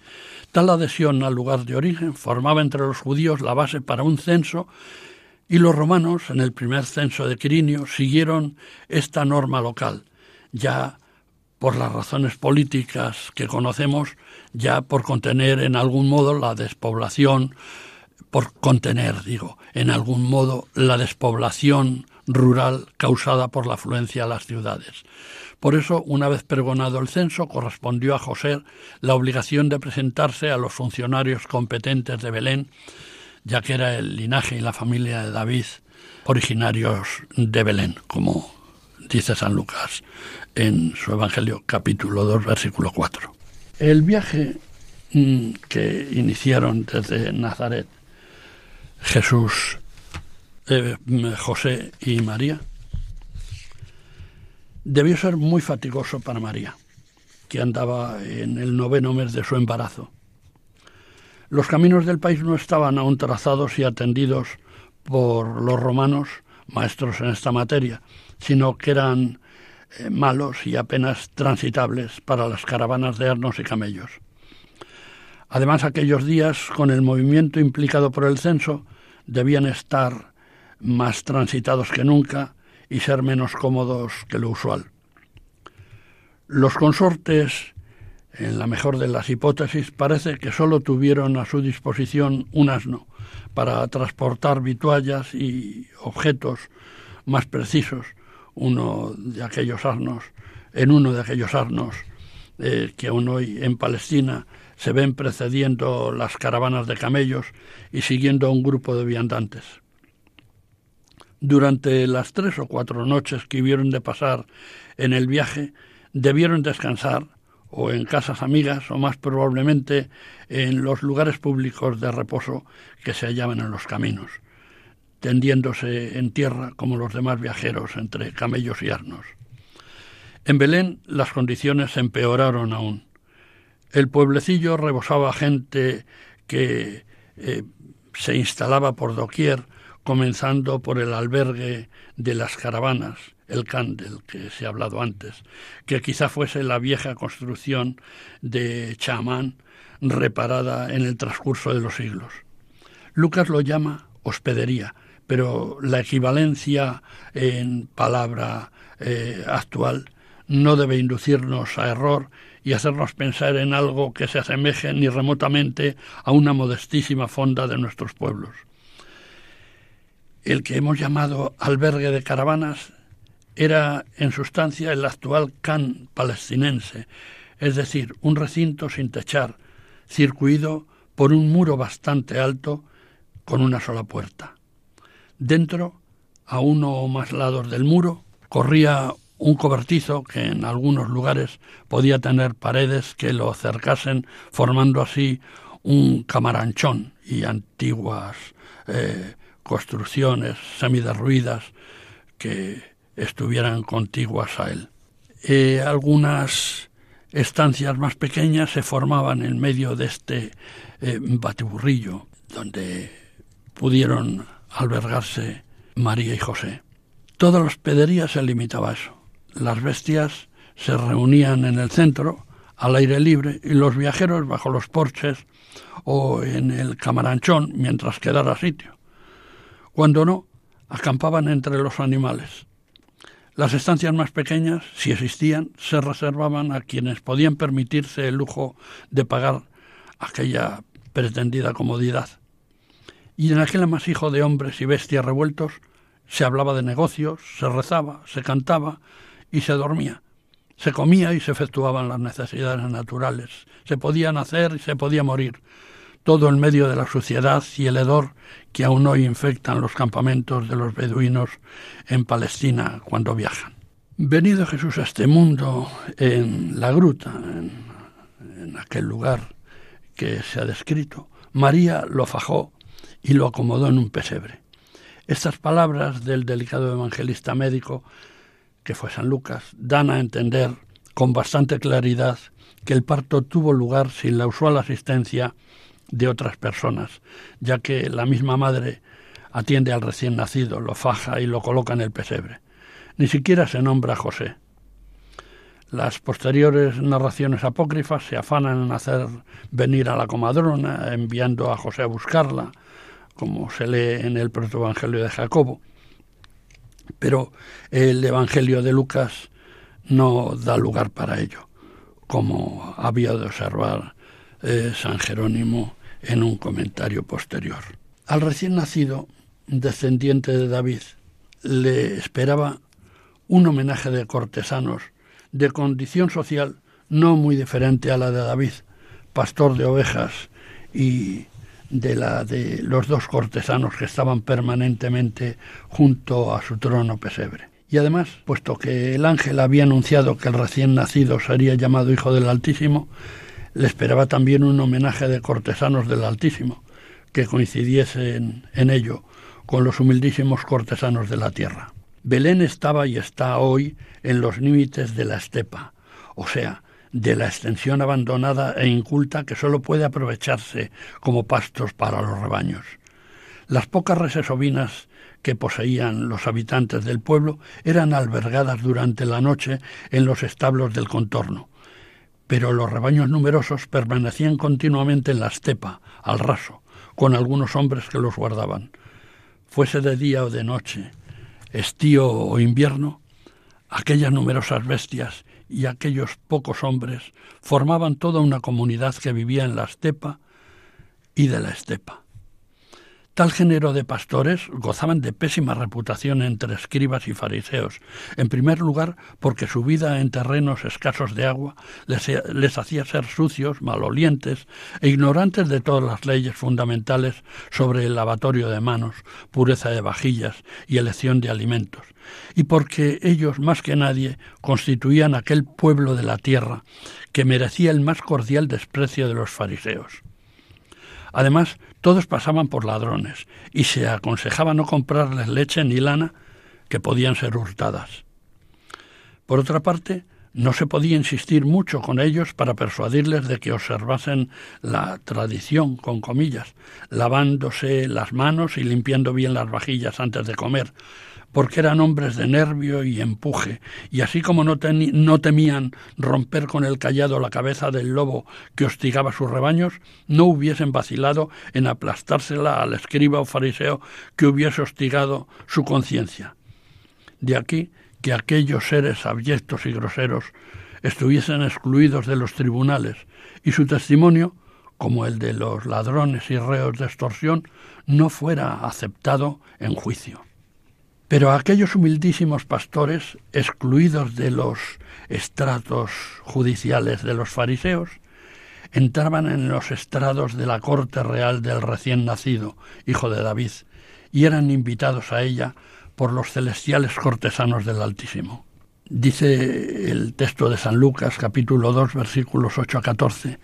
[SPEAKER 2] Tal adhesión al lugar de origen formaba entre los judíos la base para un censo y los romanos, en el primer censo de Quirinio, siguieron esta norma local, ya por las razones políticas que conocemos, ya por contener en algún modo la despoblación, por contener, digo, en algún modo la despoblación rural causada por la afluencia a las ciudades. Por eso, una vez pregonado el censo, correspondió a José la obligación de presentarse a los funcionarios competentes de Belén ya que era el linaje y la familia de David originarios de Belén, como dice San Lucas en su Evangelio capítulo 2, versículo 4. El viaje mm, que iniciaron desde Nazaret Jesús, eh, mm, José y María, debió ser muy fatigoso para María, que andaba en el noveno mes de su embarazo los caminos del país no estaban aún trazados y atendidos por los romanos, maestros en esta materia, sino que eran eh, malos y apenas transitables para las caravanas de arnos y camellos. Además, aquellos días, con el movimiento implicado por el censo, debían estar más transitados que nunca y ser menos cómodos que lo usual. Los consortes en la mejor de las hipótesis, parece que solo tuvieron a su disposición un asno para transportar vituallas y objetos más precisos, uno de aquellos asnos, en uno de aquellos asnos eh, que aún hoy en Palestina se ven precediendo las caravanas de camellos y siguiendo a un grupo de viandantes. Durante las tres o cuatro noches que hubieron de pasar en el viaje, debieron descansar o en casas amigas o más probablemente en los lugares públicos de reposo que se hallaban en los caminos, tendiéndose en tierra como los demás viajeros entre camellos y arnos. En Belén las condiciones se empeoraron aún. El pueblecillo rebosaba gente que eh, se instalaba por doquier, comenzando por el albergue de las caravanas, el candel que se ha hablado antes, que quizá fuese la vieja construcción de chamán reparada en el transcurso de los siglos. Lucas lo llama hospedería, pero la equivalencia en palabra eh, actual no debe inducirnos a error y hacernos pensar en algo que se asemeje ni remotamente a una modestísima fonda de nuestros pueblos. El que hemos llamado albergue de caravanas era en sustancia el actual Can palestinense, es decir, un recinto sin techar, circuido por un muro bastante alto con una sola puerta. Dentro, a uno o más lados del muro, corría un cobertizo que en algunos lugares podía tener paredes que lo cercasen, formando así un camaranchón y antiguas eh, construcciones semiderruidas que estuvieran contiguas a él. Eh, algunas estancias más pequeñas se formaban en medio de este eh, batiburrillo donde pudieron albergarse María y José. Toda la hospedería se limitaba a eso. Las bestias se reunían en el centro, al aire libre, y los viajeros bajo los porches o en el camaranchón mientras quedara sitio. Cuando no, acampaban entre los animales, las estancias más pequeñas, si existían, se reservaban a quienes podían permitirse el lujo de pagar aquella pretendida comodidad. Y en aquel amasijo de hombres y bestias revueltos se hablaba de negocios, se rezaba, se cantaba y se dormía. Se comía y se efectuaban las necesidades naturales, se podía nacer y se podía morir, todo en medio de la suciedad y el hedor que aún hoy infectan los campamentos de los beduinos en Palestina cuando viajan. Venido Jesús a este mundo en la gruta, en, en aquel lugar que se ha descrito, María lo fajó y lo acomodó en un pesebre. Estas palabras del delicado evangelista médico, que fue San Lucas, dan a entender con bastante claridad que el parto tuvo lugar sin la usual asistencia de otras personas, ya que la misma madre atiende al recién nacido, lo faja y lo coloca en el pesebre. Ni siquiera se nombra José. Las posteriores narraciones apócrifas se afanan en hacer venir a la comadrona, enviando a José a buscarla, como se lee en el protoevangelio de Jacobo. Pero el evangelio de Lucas no da lugar para ello, como había de observar eh, San Jerónimo en un comentario posterior. Al recién nacido, descendiente de David, le esperaba un homenaje de cortesanos de condición social no muy diferente a la de David, pastor de ovejas y de la de los dos cortesanos que estaban permanentemente junto a su trono pesebre. Y además, puesto que el ángel había anunciado que el recién nacido sería llamado Hijo del Altísimo, le esperaba también un homenaje de cortesanos del Altísimo, que coincidiesen en ello con los humildísimos cortesanos de la tierra. Belén estaba y está hoy en los límites de la estepa, o sea, de la extensión abandonada e inculta que sólo puede aprovecharse como pastos para los rebaños. Las pocas reses ovinas que poseían los habitantes del pueblo eran albergadas durante la noche en los establos del contorno, pero los rebaños numerosos permanecían continuamente en la estepa, al raso, con algunos hombres que los guardaban. Fuese de día o de noche, estío o invierno, aquellas numerosas bestias y aquellos pocos hombres formaban toda una comunidad que vivía en la estepa y de la estepa. Tal género de pastores gozaban de pésima reputación entre escribas y fariseos, en primer lugar porque su vida en terrenos escasos de agua les, les hacía ser sucios, malolientes e ignorantes de todas las leyes fundamentales sobre el lavatorio de manos, pureza de vajillas y elección de alimentos, y porque ellos más que nadie constituían aquel pueblo de la tierra que merecía el más cordial desprecio de los fariseos. Además, todos pasaban por ladrones y se aconsejaba no comprarles leche ni lana que podían ser hurtadas. Por otra parte, no se podía insistir mucho con ellos para persuadirles de que observasen la tradición, con comillas, lavándose las manos y limpiando bien las vajillas antes de comer, porque eran hombres de nervio y empuje, y así como no, temían romper con el callado la cabeza del lobo que hostigaba sus rebaños, no hubiesen vacilado en aplastársela al escriba o fariseo que hubiese hostigado su conciencia. De aquí que aquellos seres abyectos y groseros estuviesen excluidos de los tribunales, y su testimonio, como el de los ladrones y reos de extorsión, no fuera aceptado en juicio. Pero aquellos humildísimos pastores, excluidos de los estratos judiciales de los fariseos, entraban en los estrados de la corte real del recién nacido, hijo de David, y eran invitados a ella por los celestiales cortesanos del Altísimo. Dice el texto de San Lucas, capítulo 2, versículos 8 a 14,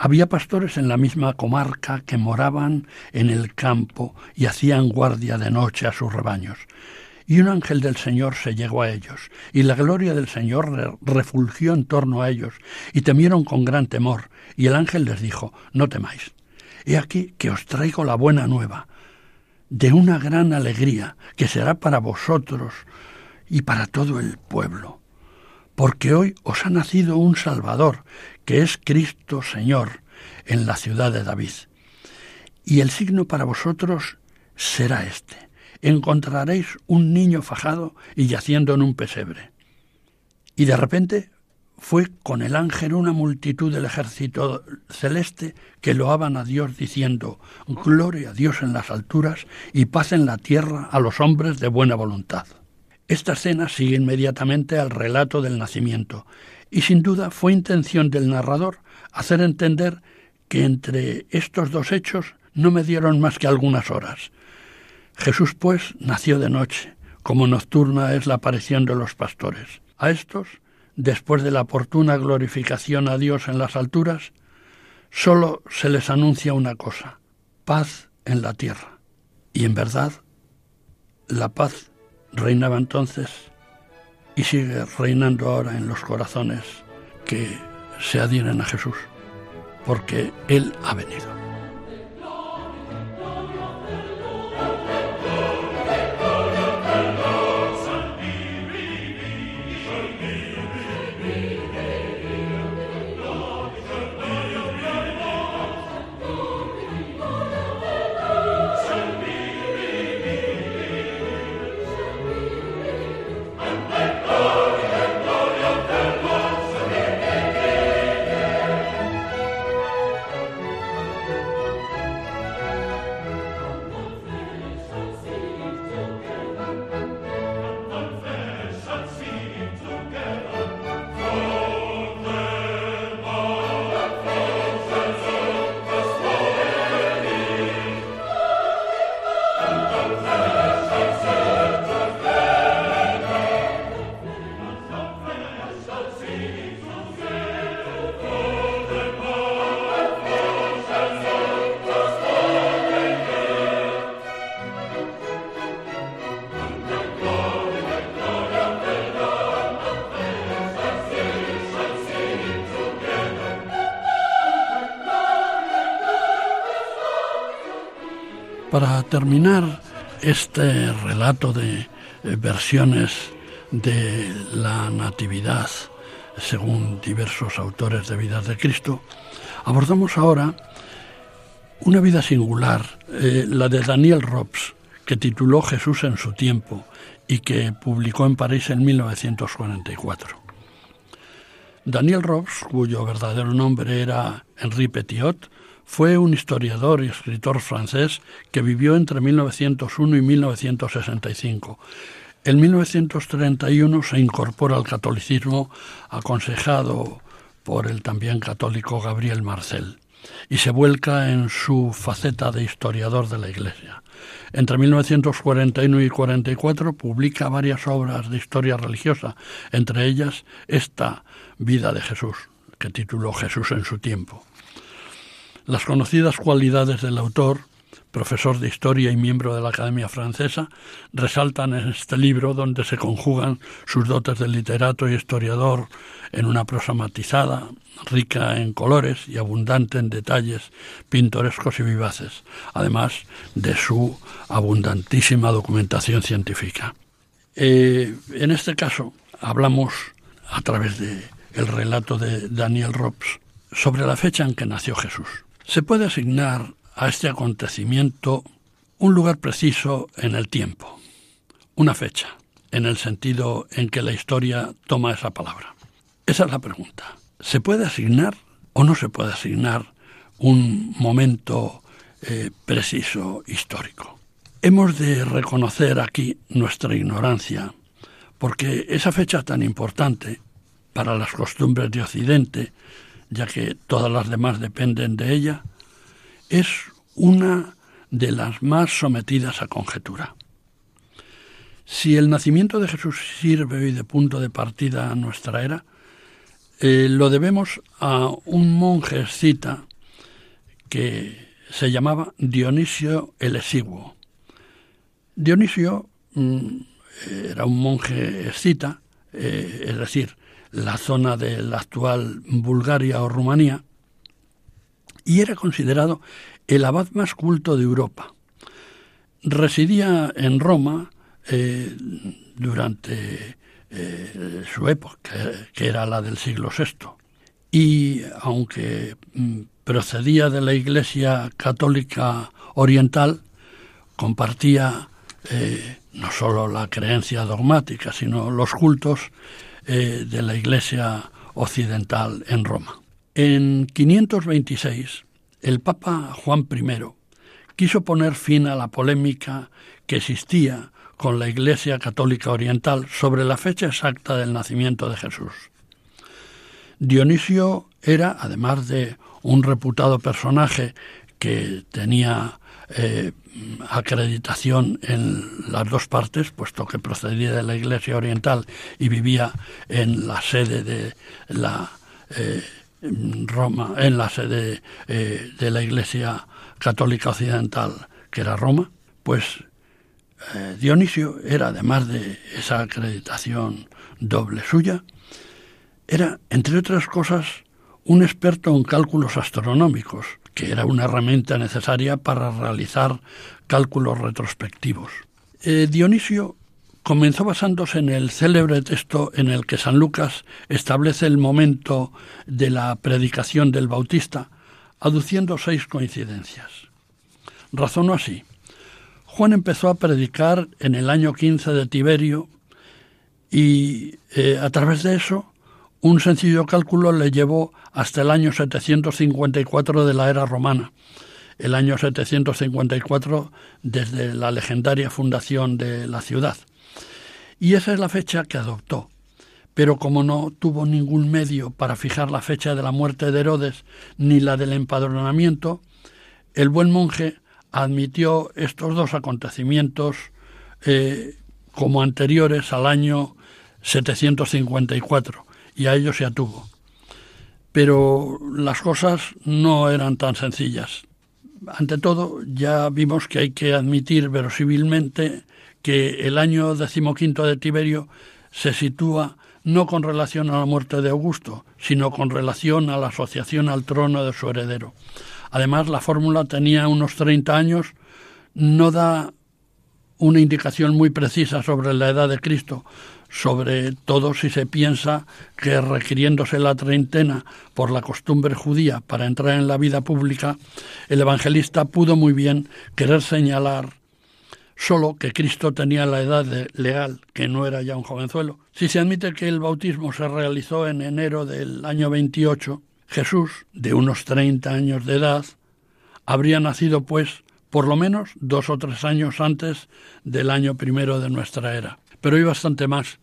[SPEAKER 2] había pastores en la misma comarca que moraban en el campo y hacían guardia de noche a sus rebaños. Y un ángel del Señor se llegó a ellos, y la gloria del Señor refulgió en torno a ellos, y temieron con gran temor, y el ángel les dijo, No temáis, he aquí que os traigo la buena nueva, de una gran alegría, que será para vosotros y para todo el pueblo porque hoy os ha nacido un Salvador, que es Cristo Señor en la ciudad de David. Y el signo para vosotros será este. Encontraréis un niño fajado y yaciendo en un pesebre. Y de repente fue con el ángel una multitud del ejército celeste que loaban a Dios diciendo, Gloria a Dios en las alturas y paz en la tierra a los hombres de buena voluntad. Esta escena sigue inmediatamente al relato del nacimiento, y sin duda fue intención del narrador hacer entender que entre estos dos hechos no me dieron más que algunas horas. Jesús, pues, nació de noche, como nocturna es la aparición de los pastores. A estos, después de la oportuna glorificación a Dios en las alturas, solo se les anuncia una cosa, paz en la tierra. Y en verdad, la paz reinaba entonces y sigue reinando ahora en los corazones que se adhieren a Jesús, porque Él ha venido. terminar este relato de eh, versiones de la Natividad según diversos autores de vidas de Cristo, abordamos ahora una vida singular, eh, la de Daniel Robs, que tituló Jesús en su tiempo y que publicó en París en 1944. Daniel Robs, cuyo verdadero nombre era Henri Petiot, fue un historiador y escritor francés que vivió entre 1901 y 1965. En 1931 se incorpora al catolicismo, aconsejado por el también católico Gabriel Marcel, y se vuelca en su faceta de historiador de la Iglesia. Entre 1941 y 1944 publica varias obras de historia religiosa, entre ellas esta Vida de Jesús, que tituló Jesús en su tiempo. Las conocidas cualidades del autor, profesor de historia y miembro de la Academia Francesa, resaltan en este libro donde se conjugan sus dotes de literato y historiador en una prosa matizada, rica en colores y abundante en detalles pintorescos y vivaces, además de su abundantísima documentación científica. Eh, en este caso, hablamos a través de el relato de Daniel Robs sobre la fecha en que nació Jesús se puede asignar a este acontecimiento un lugar preciso en el tiempo, una fecha, en el sentido en que la historia toma esa palabra. Esa es la pregunta. ¿Se puede asignar o no se puede asignar un momento eh, preciso histórico? Hemos de reconocer aquí nuestra ignorancia, porque esa fecha tan importante para las costumbres de Occidente ya que todas las demás dependen de ella, es una de las más sometidas a conjetura. Si el nacimiento de Jesús sirve hoy de punto de partida a nuestra era, eh, lo debemos a un monje escita que se llamaba Dionisio el Exiguo. Dionisio mm, era un monje escita, eh, es decir, la zona de la actual Bulgaria o Rumanía, y era considerado el abad más culto de Europa. Residía en Roma eh, durante eh, su época, que era la del siglo VI, y aunque mm, procedía de la Iglesia Católica Oriental, compartía eh, no solo la creencia dogmática, sino los cultos eh, de la Iglesia occidental en Roma. En 526, el Papa Juan I quiso poner fin a la polémica que existía con la Iglesia Católica Oriental sobre la fecha exacta del nacimiento de Jesús. Dionisio era, además de un reputado personaje que tenía eh, acreditación en las dos partes, puesto que procedía de la Iglesia Oriental y vivía en la sede de la eh, Roma, en la sede eh, de la Iglesia Católica Occidental, que era Roma, pues Dionisio era, además de esa acreditación doble suya, era, entre otras cosas, un experto en cálculos astronómicos, que era una herramienta necesaria para realizar cálculos retrospectivos. Eh, Dionisio comenzó basándose en el célebre texto en el que San Lucas establece el momento de la predicación del Bautista, aduciendo seis coincidencias. Razonó así. Juan empezó a predicar en el año 15 de Tiberio y eh, a través de eso un sencillo cálculo le llevó hasta el año 754 de la era romana, el año 754 desde la legendaria fundación de la ciudad. Y esa es la fecha que adoptó. Pero como no tuvo ningún medio para fijar la fecha de la muerte de Herodes ni la del empadronamiento, el buen monje admitió estos dos acontecimientos eh, como anteriores al año 754 y a ello se atuvo. Pero las cosas no eran tan sencillas. Ante todo, ya vimos que hay que admitir verosímilmente que el año decimoquinto de Tiberio se sitúa no con relación a la muerte de Augusto, sino con relación a la asociación al trono de su heredero. Además, la fórmula tenía unos 30 años, no da una indicación muy precisa sobre la edad de Cristo, sobre todo si se piensa que requiriéndose la treintena por la costumbre judía para entrar en la vida pública, el evangelista pudo muy bien querer señalar solo que Cristo tenía la edad legal, que no era ya un jovenzuelo. Si se admite que el bautismo se realizó en enero del año 28, Jesús, de unos 30 años de edad, habría nacido pues por lo menos dos o tres años antes del año primero de nuestra era pero hay bastante más,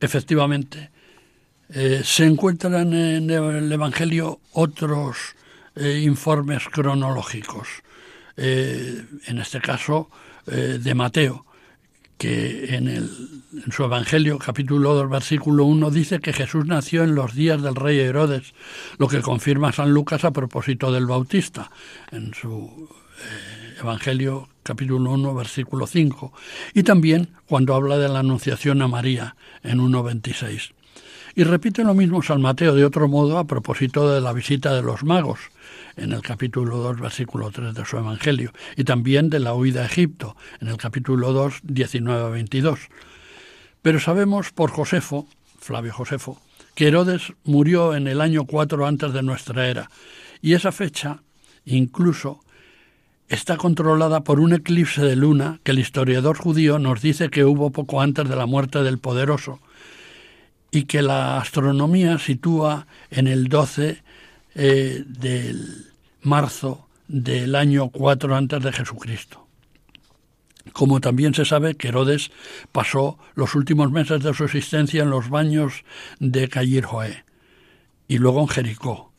[SPEAKER 2] efectivamente. Eh, se encuentran en el Evangelio otros eh, informes cronológicos, eh, en este caso de Mateo, que en, en su Evangelio, capítulo 2, versículo 1, dice que Jesús nació en los días del rey Herodes, lo que confirma San Lucas a propósito del Bautista, en su Evangelio capítulo 1, versículo 5, y también cuando habla de la Anunciación a María en 1.26. Y repite lo mismo San Mateo de otro modo a propósito de la visita de los magos, en el capítulo 2, versículo 3 de su Evangelio, y también de la huida a Egipto, en el capítulo 2, 19 22. Pero sabemos por Josefo, Flavio Josefo, que Herodes murió en el año 4 antes de nuestra era, y esa fecha incluso está controlada por un eclipse de luna que el historiador judío nos dice que hubo poco antes de la muerte del poderoso y que la astronomía sitúa en el 12 eh, del marzo del año 4 antes de Jesucristo. Como también se sabe que Herodes pasó los últimos meses de su existencia en los baños de Cayirjoé y luego en Jericó,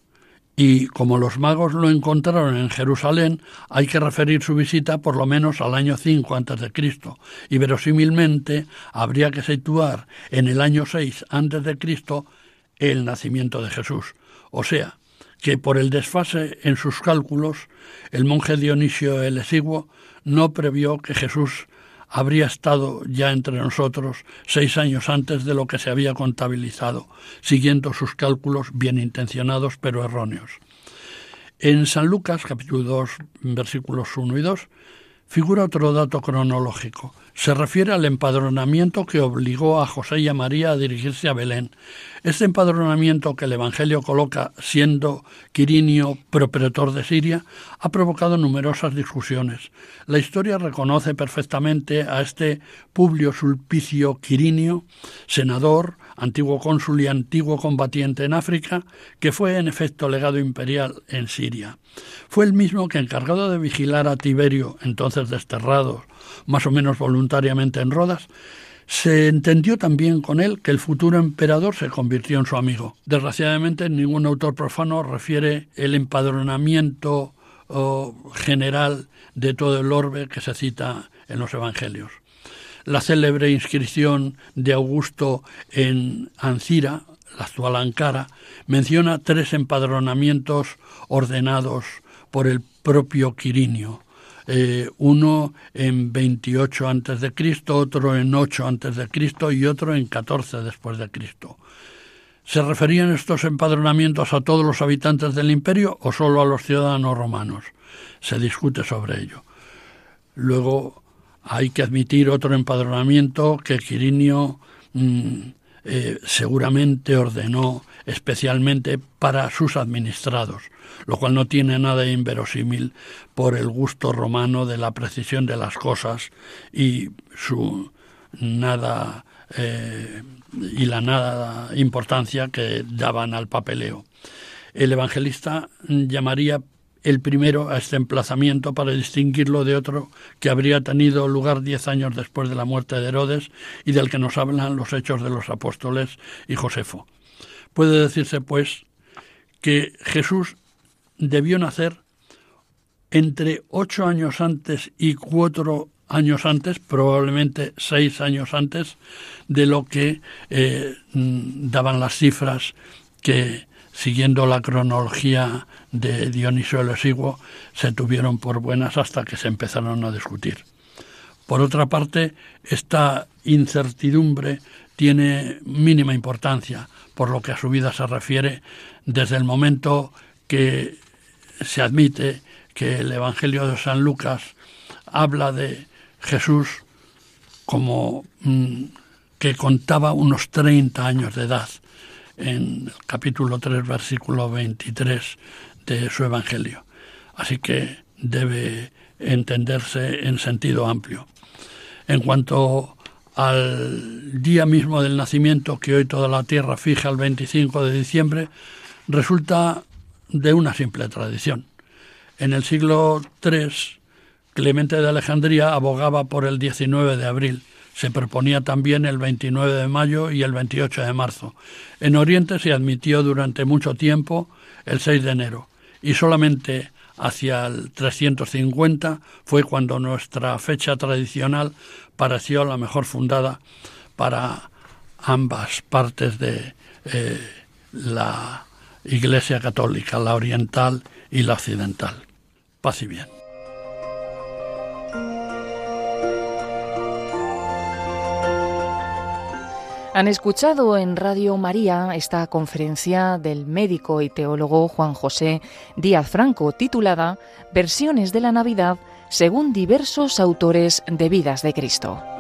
[SPEAKER 2] y como los magos lo encontraron en Jerusalén, hay que referir su visita por lo menos al año 5 antes de Cristo y verosímilmente habría que situar en el año 6 antes de Cristo el nacimiento de Jesús. O sea, que por el desfase en sus cálculos, el monje Dionisio el Exiguo no previó que Jesús habría estado ya entre nosotros seis años antes de lo que se había contabilizado, siguiendo sus cálculos bien intencionados pero erróneos. En San Lucas capítulo 2 versículos 1 y 2 figura otro dato cronológico, se refiere al empadronamiento que obligó a José y a María a dirigirse a Belén. Este empadronamiento que el Evangelio coloca siendo Quirinio propretor de Siria ha provocado numerosas discusiones. La historia reconoce perfectamente a este Publio Sulpicio Quirinio, senador, antiguo cónsul y antiguo combatiente en África, que fue en efecto legado imperial en Siria. Fue el mismo que encargado de vigilar a Tiberio, entonces desterrado, más o menos voluntariamente en Rodas, se entendió también con él que el futuro emperador se convirtió en su amigo. Desgraciadamente, ningún autor profano refiere el empadronamiento general de todo el orbe que se cita en los evangelios. La célebre inscripción de Augusto en Ancira, la actual Ankara, menciona tres empadronamientos ordenados por el propio Quirinio eh, uno en 28 antes de Cristo, otro en 8 antes de Cristo y otro en 14 después de Cristo. ¿Se referían estos empadronamientos a todos los habitantes del imperio o solo a los ciudadanos romanos? Se discute sobre ello. Luego hay que admitir otro empadronamiento que Quirinio mm, eh, seguramente ordenó especialmente para sus administrados, lo cual no tiene nada de inverosímil por el gusto romano de la precisión de las cosas y su nada eh, y la nada importancia que daban al papeleo. El evangelista llamaría el primero a este emplazamiento para distinguirlo de otro que habría tenido lugar diez años después de la muerte de Herodes y del que nos hablan los hechos de los apóstoles y Josefo. Puede decirse, pues, que Jesús debió nacer entre ocho años antes y cuatro años antes, probablemente seis años antes, de lo que eh, mm, daban las cifras que siguiendo la cronología de Dionisio el Sigo se tuvieron por buenas hasta que se empezaron a discutir. Por otra parte, esta incertidumbre tiene mínima importancia por lo que a su vida se refiere desde el momento que se admite que el Evangelio de San Lucas habla de Jesús como mm, que contaba unos 30 años de edad en el capítulo 3, versículo 23 de su Evangelio. Así que debe entenderse en sentido amplio. En cuanto al día mismo del nacimiento, que hoy toda la tierra fija el 25 de diciembre, resulta de una simple tradición. En el siglo III, Clemente de Alejandría abogaba por el 19 de abril se proponía también el 29 de mayo y el 28 de marzo. En Oriente se admitió durante mucho tiempo el 6 de enero y solamente hacia el 350 fue cuando nuestra fecha tradicional pareció la mejor fundada para ambas partes de eh, la Iglesia Católica, la oriental y la occidental. Paz y bien.
[SPEAKER 1] Han escuchado en Radio María esta conferencia del médico y teólogo Juan José Díaz Franco titulada Versiones de la Navidad según diversos autores de vidas de Cristo.